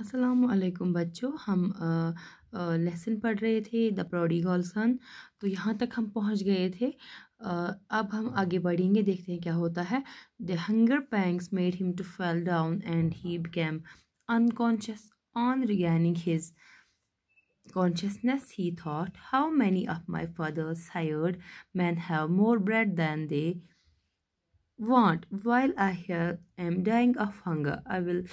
असलकम बच्चों हम लेसन पढ़ रहे थे द प्रोडिगोल सन तो यहाँ तक हम पहुँच गए थे आ, अब हम आगे बढ़ेंगे देखते हैं क्या होता है the hunger pangs made him to fell down and he became unconscious on regaining his consciousness he thought how many of my father's hired men have more bread than they want while I here am dying of hunger I will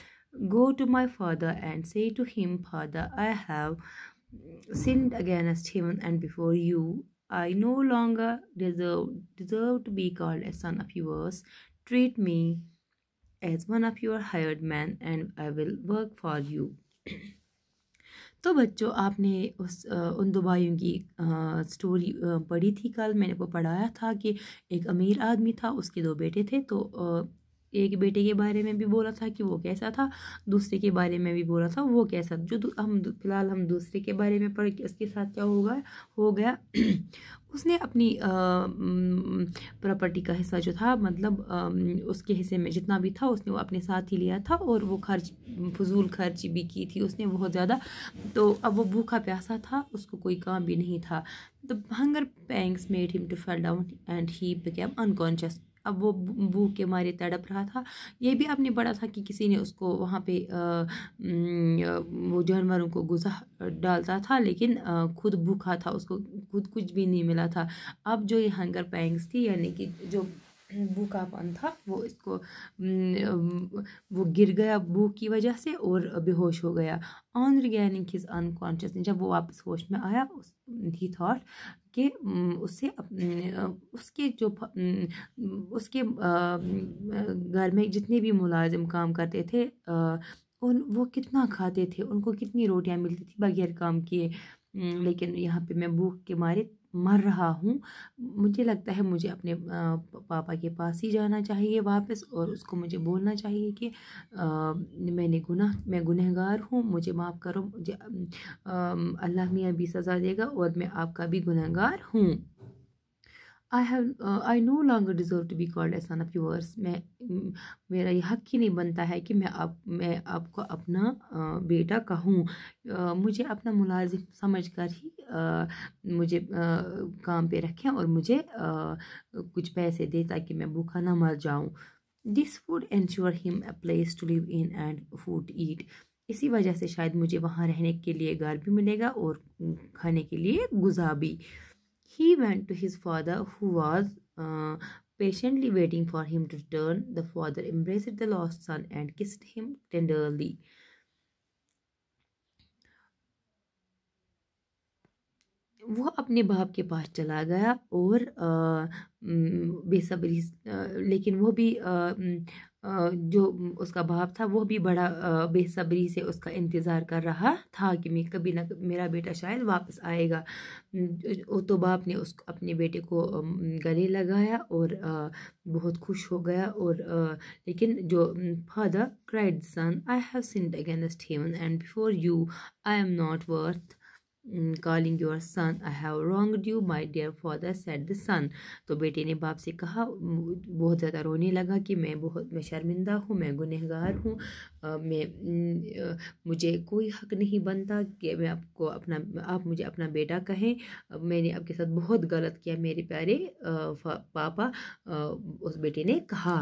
Go to my father and say to him, Father, I have sinned against heaven and before you. I no longer deserve, deserve to be called a son of yours. Treat me as one of your hired men and I will work for you. तो बच्चों आपने उस उन दो भाइयों की story पढ़ी थी कल मैंने वो पढ़ाया था कि एक अमीर आदमी था उसके दो बेटे थे तो एक बेटे के बारे में भी बोला था कि वो कैसा था दूसरे के बारे में भी बोला था वो कैसा जो हम फिलहाल हम दूसरे के बारे में पढ़ उसके साथ क्या होगा हो गया उसने अपनी प्रॉपर्टी का हिस्सा जो था मतलब आ, उसके हिस्से में जितना भी था उसने वो अपने साथ ही लिया था और वो खर्च फजूल खर्च भी की थी उसने बहुत ज़्यादा तो अब वो भूखा प्यासा था उसको कोई काम भी नहीं था the hunger pangs made him to fell down and he became unconscious अब वो भूख के मारे तड़प रहा था ये भी आपने पढ़ा था कि किसी ने उसको वहाँ पे वो जानवरों को गुजा डालता था लेकिन खुद भूखा था उसको खुद कुछ भी नहीं मिला था अब जो ये हंगर पैंग्स थी यानी कि जो बुक का था वो इसको वो गिर गया भूख की वजह से और बेहोश हो गया ऑन रिगेनिंग हिज अनकॉन्शियस जब वो वापस होश में आया उस ही थाट कि उससे उसके जो उसके घर में जितने भी मुलाजिम काम करते थे उन वो कितना खाते थे उनको कितनी रोटियां मिलती थी बगैर काम किए लेकिन यहाँ पे मैं भूख के मारे मर रहा हूँ मुझे लगता है मुझे अपने पापा के पास ही जाना चाहिए वापस और उसको मुझे बोलना चाहिए कि आ, मैंने गुनाह मैं गुनहगार हूँ मुझे माफ़ करो मुझे अल्लाह मियाँ भी सज़ा देगा और मैं आपका भी गुनहगार हूँ I have I no longer deserve to be called a son of yours मैं मेरा यह हक ही नहीं बनता है कि मैं आप मैं आपको अपना बेटा कहूँ मुझे अपना मुलाजिम समझ कर ही आ, मुझे आ, काम पे रखें और मुझे आ, कुछ पैसे दे ताकि मैं भूखा ना मर जाऊँ this would ensure him a place to live in and food eat इसी वजह से शायद मुझे वहाँ रहने के लिए घर भी मिलेगा और खाने के लिए गुजा भी He went to his father, who was uh, patiently waiting for him to return. The father embraced the lost son and kissed him tenderly. वो अपने बाप के पास चला गया और uh, बेसब्री uh, लेकिन वो भी uh, जो उसका बाप था वो भी बड़ा बेसब्री से उसका इंतज़ार कर रहा था कि मैं कभी ना मेरा बेटा शायद वापस आएगा तो बाप ने उस अपने बेटे को गले लगाया और बहुत खुश हो गया और लेकिन जो father cried son I have sinned against him and before you I am not worth calling your son I have wronged you my dear father said the son तो बेटे ने बाप से कहा बहुत ज़्यादा रोने लगा कि मैं बहुत मैं शर्मिंदा हूँ मैं गुनहगार हूँ मैं मुझे कोई हक नहीं बनता कि मैं आपको अपना आप मुझे अपना बेटा कहें मैंने आपके साथ बहुत गलत किया मेरे प्यारे आ, पापा आ, उस बेटे ने कहा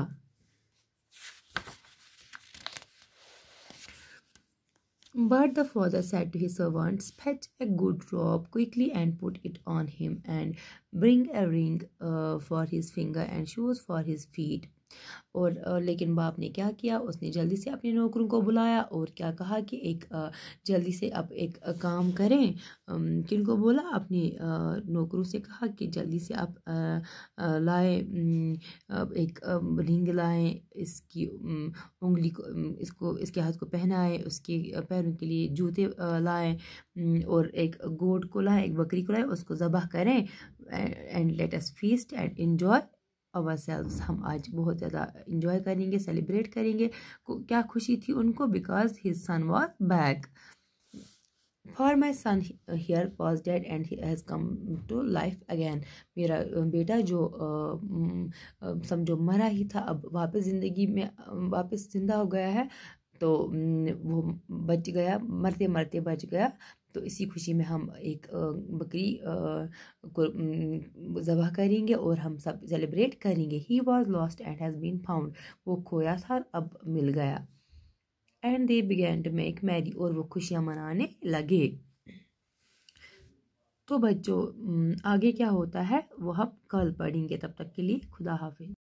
But the father said to his servants, Fetch a good robe quickly and put it on him, and bring a ring uh, for his finger and shoes for his feet और, लेकिन बाप ने क्या किया उसने जल्दी से अपने नौकरों को बुलाया और क्या कहा कि एक जल्दी से आप एक काम करें किन को बोला अपने नौकरों से कहा कि जल्दी से आप लाए एक रिंग लाए इसकी उंगली को इसको इसके हाथ को पहनाएं उसके पैरों के लिए जूते लाए और एक गोट को लाए एक बकरी को लाए उसको ज़बह करें and let us feast and enjoy our selves हम आज बहुत ज़्यादा इंजॉय करेंगे सेलिब्रेट करेंगे क्या खुशी थी उनको because his son was back for my son here was dead and has come to life again मेरा बेटा जो समझो मरा ही था अब वापस ज़िंदगी में वापस ज़िंदा हो गया है तो वो बच गया मरते मरते बच गया तो इसी खुशी में हम एक बकरी को ज़बह करेंगे और हम सब सेलिब्रेट करेंगे he was lost and has been found वो खोया था और अब मिल गया and they began to make merry और वो खुशियाँ मनाने लगे तो बच्चों आगे क्या होता है वो हम कल पढ़ेंगे तब तक के लिए खुदा हाफिज